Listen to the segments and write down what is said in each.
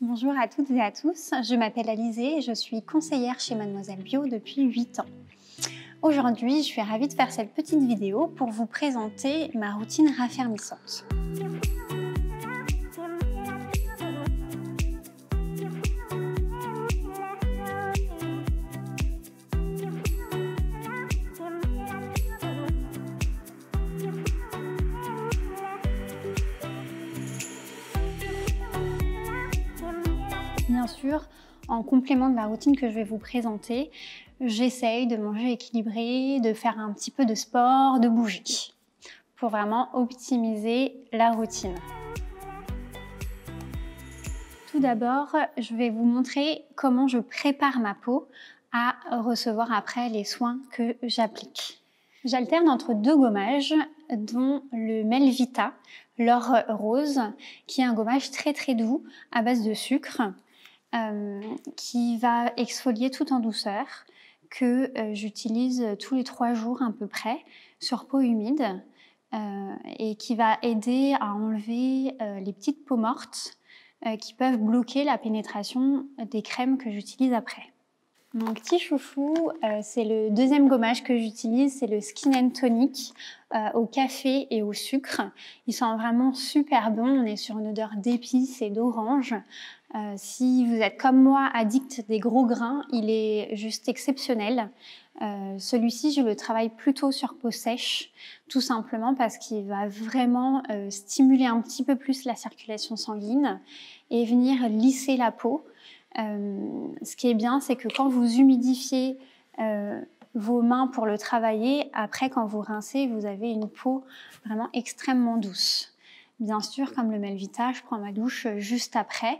Bonjour à toutes et à tous, je m'appelle Alizée et je suis conseillère chez Mademoiselle Bio depuis 8 ans. Aujourd'hui, je suis ravie de faire cette petite vidéo pour vous présenter ma routine raffermissante. bien sûr, en complément de la routine que je vais vous présenter, j'essaye de manger équilibré, de faire un petit peu de sport, de bouger, pour vraiment optimiser la routine. Tout d'abord, je vais vous montrer comment je prépare ma peau à recevoir après les soins que j'applique. J'alterne entre deux gommages, dont le Melvita, l'or rose, qui est un gommage très très doux à base de sucre euh, qui va exfolier tout en douceur, que euh, j'utilise tous les trois jours à peu près sur peau humide euh, et qui va aider à enlever les petites peaux mortes qui peuvent bloquer la pénétration des crèmes que j'utilise après. Mon petit chouchou, euh, c'est le deuxième gommage que j'utilise, c'est le Skin Tonic euh, au café et au sucre. Il sent vraiment super bon, on est sur une odeur d'épices et d'orange. Euh, si vous êtes comme moi addict des gros grains, il est juste exceptionnel. Celui-ci, je le travaille plutôt sur peau sèche, tout simplement parce qu'il va vraiment stimuler un petit peu plus la circulation sanguine et venir lisser la peau. Euh, ce qui est bien, c'est que quand vous humidifiez euh, vos mains pour le travailler, après, quand vous rincez, vous avez une peau vraiment extrêmement douce. Bien sûr, comme le Melvita, je prends ma douche euh, juste après.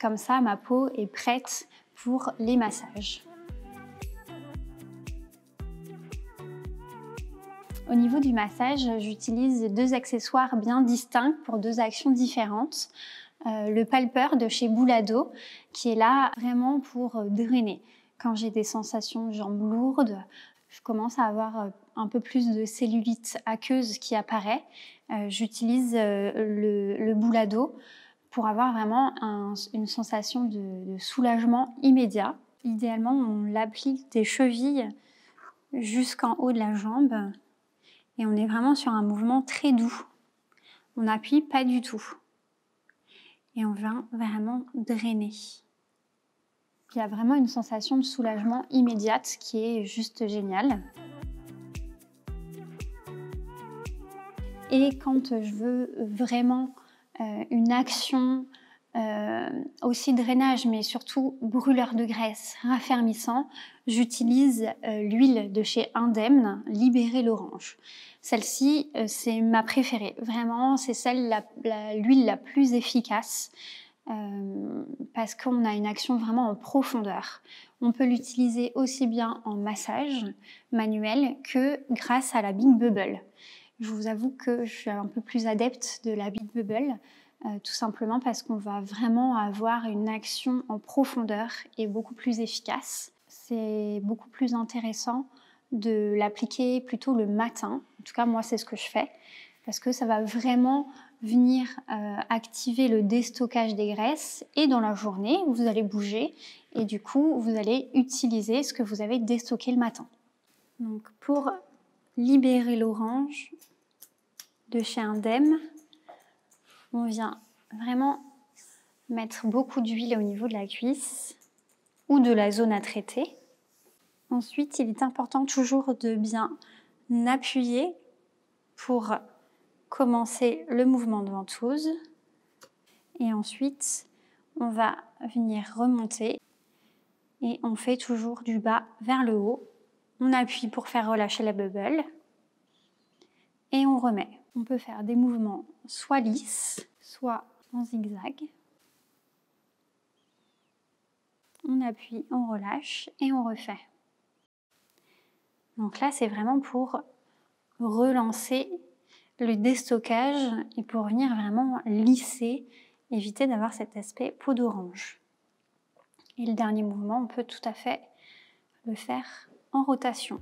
comme ça, ma peau est prête pour les massages. Au niveau du massage, j'utilise deux accessoires bien distincts pour deux actions différentes. Euh, le palpeur de chez Boulado, qui est là vraiment pour euh, drainer. Quand j'ai des sensations de jambes lourdes, je commence à avoir euh, un peu plus de cellulite aqueuse qui apparaît. J'utilise le, boulado pour avoir vraiment une sensation de, soulagement immédiat. Idéalement, on l'applique des chevilles jusqu'en haut de la jambe et on est vraiment sur un mouvement très doux. On n'appuie pas du tout et on vient vraiment drainer. Il y a vraiment une sensation de soulagement immédiate qui est juste géniale. Et quand je veux vraiment euh, une action euh, aussi drainage, mais surtout brûleur de graisse, raffermissant, j'utilise euh, l'huile de chez Indemne, Libérer l'Orange. Celle-ci, euh, c'est ma préférée. Vraiment, c'est celle l'huile la, plus efficace parce qu'on a une action vraiment en profondeur. On peut l'utiliser aussi bien en massage manuel que grâce à la Big Bubble. Je vous avoue que je suis un peu plus adepte de la Big Bubble euh, tout simplement parce qu'on va vraiment avoir une action en profondeur et beaucoup plus efficace. C'est beaucoup plus intéressant de l'appliquer plutôt le matin. En tout cas, moi, c'est ce que je fais parce que ça va vraiment venir euh, activer le déstockage des graisses et dans la journée, vous allez bouger et du coup, vous allez utiliser ce que vous avez déstocké le matin. Donc pour libérer l'orange de chez Indem, on vient vraiment mettre beaucoup d'huile au niveau de la cuisse ou de la zone à traiter. Ensuite, il est important toujours de bien appuyer pour commencer le mouvement de ventouse. Et ensuite, on va venir remonter et on fait toujours du bas vers le haut. On appuie pour faire relâcher la bubble et on remet. On peut faire des mouvements soit lisses, soit en zigzag. On appuie, on relâche et on refait. Donc là, c'est vraiment pour relancer le déstockage et pour venir vraiment lisser, éviter d'avoir cet aspect peau d'orange. Et le dernier mouvement, on peut tout à fait le faire en rotation.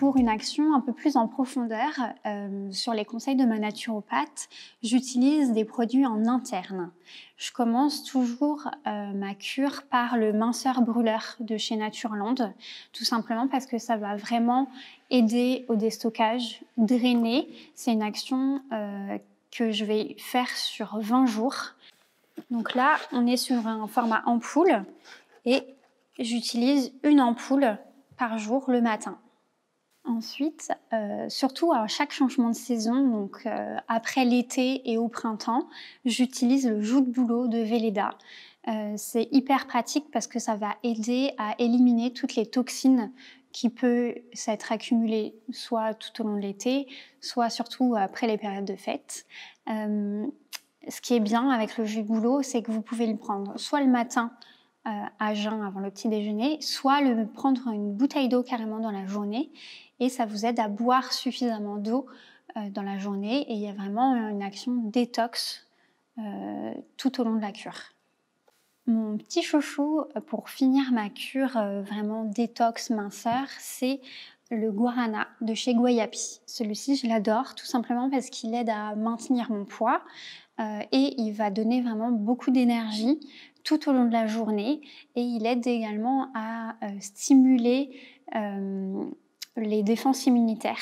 pour une action un peu plus en profondeur euh, sur les conseils de ma naturopathe, j'utilise des produits en interne. Je commence toujours euh, ma cure par le minceur brûleur de chez Natureland, tout simplement parce que ça va vraiment aider au déstockage, drainer. C'est une action euh, que je vais faire sur 20 jours. Donc là, on est sur un format ampoule et j'utilise une ampoule par jour le matin. Ensuite, euh, surtout à chaque changement de saison, donc euh, après l'été et au printemps, j'utilise le jus de boulot de Véleda. Euh, c'est hyper pratique parce que ça va aider à éliminer toutes les toxines qui peuvent s'être accumulées soit tout au long de l'été, soit surtout après les périodes de fête. ce qui est bien avec le jus de boulot, c'est que vous pouvez le prendre soit le matin à jeun avant le petit déjeuner, soit le prendre une bouteille d'eau carrément dans la journée et ça vous aide à boire suffisamment d'eau euh, dans la journée et il y a vraiment euh, une action détox euh, tout au long de la cure. Mon petit chouchou pour finir ma cure vraiment détox minceur, c'est le guarana de chez Guayapi. Celui-ci, je l'adore tout simplement parce qu'il aide à maintenir mon poids et il va donner vraiment beaucoup d'énergie tout au long de la journée et il aide également à stimuler les défenses immunitaires.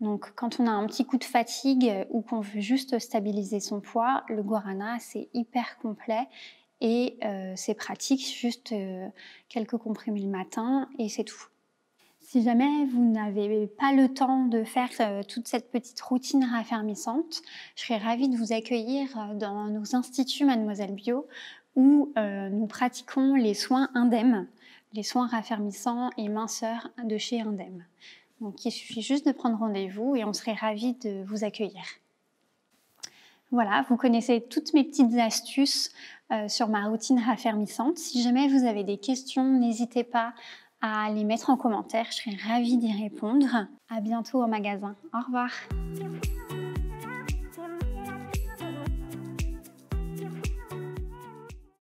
Donc, quand on a un petit coup de fatigue euh, ou qu'on veut juste stabiliser son poids, le guarana, c'est hyper complet et euh, c'est pratique, juste euh, quelques comprimés le matin et c'est tout. Si jamais vous n'avez pas le temps de faire toute cette petite routine raffermissante, je serais ravie de vous accueillir dans nos instituts Mademoiselle Bio où nous pratiquons les soins indemnes les soins raffermissants et minceurs de chez Indem. Donc il suffit juste de prendre rendez-vous et on serait ravis de vous accueillir. Voilà, vous connaissez toutes mes petites astuces euh, sur ma routine raffermissante. Si jamais vous avez des questions, n'hésitez pas à les mettre en commentaire. Je serai ravie d'y répondre. À bientôt au magasin. Au revoir.